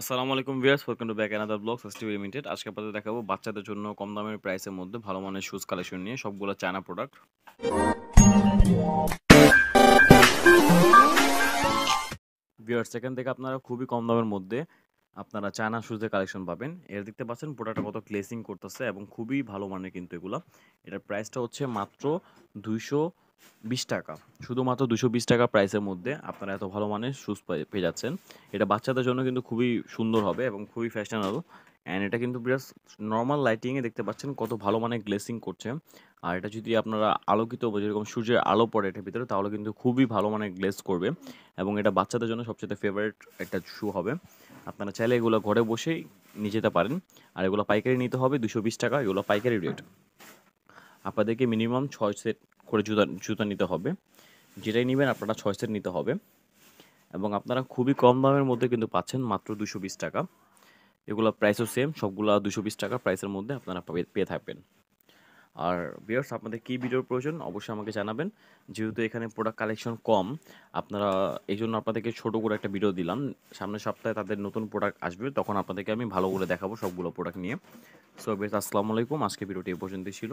আসসালামু আলাইকুম viewers welcome to back another blogs S limited আজকে আপনাদের দেখাবো বাচ্চাদের জন্য কম দামের প্রাইসের মধ্যে ভালো মানের শুজ কালেকশন নিয়ে সবগুলো চায়না প্রোডাক্ট ভিয়ার্স সেকেন্ড থেকে আপনারা খুবই কম দামের মধ্যে আপনারা চায়না শুজের কালেকশন পাবেন এর দেখতে পাচ্ছেন প্রোডাক্টটা কত ক্লেসিং করতেছে এবং খুবই ভালো মানের কিন্তু এগুলো এটার প্রাইসটা হচ্ছে মাত্র দুইশো বিশ টাকা শুধুমাত্র দুশো বিশ টাকা প্রাইসের মধ্যে আপনারা এত ভালো মানের শ্যুজ পেয়ে যাচ্ছেন এটা বাচ্চাদের জন্য কিন্তু খুবই সুন্দর হবে এবং খুবই ফ্যাশনেবল অ্যান্ড এটা কিন্তু বিরাজ নর্মাল লাইটিংয়ে দেখতে পাচ্ছেন কত ভালো মানে গ্লেসিং করছে আর এটা যদি আপনারা আলোকিত যেরকম সূর্যের আলো পড়ে এটার ভিতরে তাহলে কিন্তু খুবই ভালো মানে গ্লেস করবে এবং এটা বাচ্চাদের জন্য সবচেয়ে ফেভারিট একটা শ্যু হবে আপনারা চাইলে এগুলো ঘরে বসেই নিয়ে যেতে পারেন আর এগুলো পাইকারি নিতে হবে দুশো বিশ টাকা এগুলো পাইকারি রেট আপনাদেরকে মিনিমাম ছয় সেট করে জুতা জুতা নিতে হবে যেটাই নেবেন আপনারা ছয় সেট নিতে হবে এবং আপনারা খুবই কম দামের মধ্যে কিন্তু পাচ্ছেন মাত্র দুশো বিশ টাকা এগুলো প্রাইসও সেম সবগুলো দুশো বিশ টাকা প্রাইসের মধ্যে আপনারা পেয়ে থাকবেন আর বিয়ার্স আপনাদের কী ভিডিওর প্রয়োজন অবশ্যই আমাকে জানাবেন যেহেতু এখানে প্রোডাক্ট কালেকশন কম আপনারা এই জন্য আপনাদেরকে ছোটো করে একটা ভিডিও দিলাম সামনের সপ্তাহে তাদের নতুন প্রোডাক্ট আসবে তখন আপনাদেরকে আমি ভালো করে দেখাবো সবগুলো প্রোডাক্ট নিয়ে সো বেশ আসসালামু আলাইকুম আজকে ভিডিওটি এ পর্যন্তই ছিল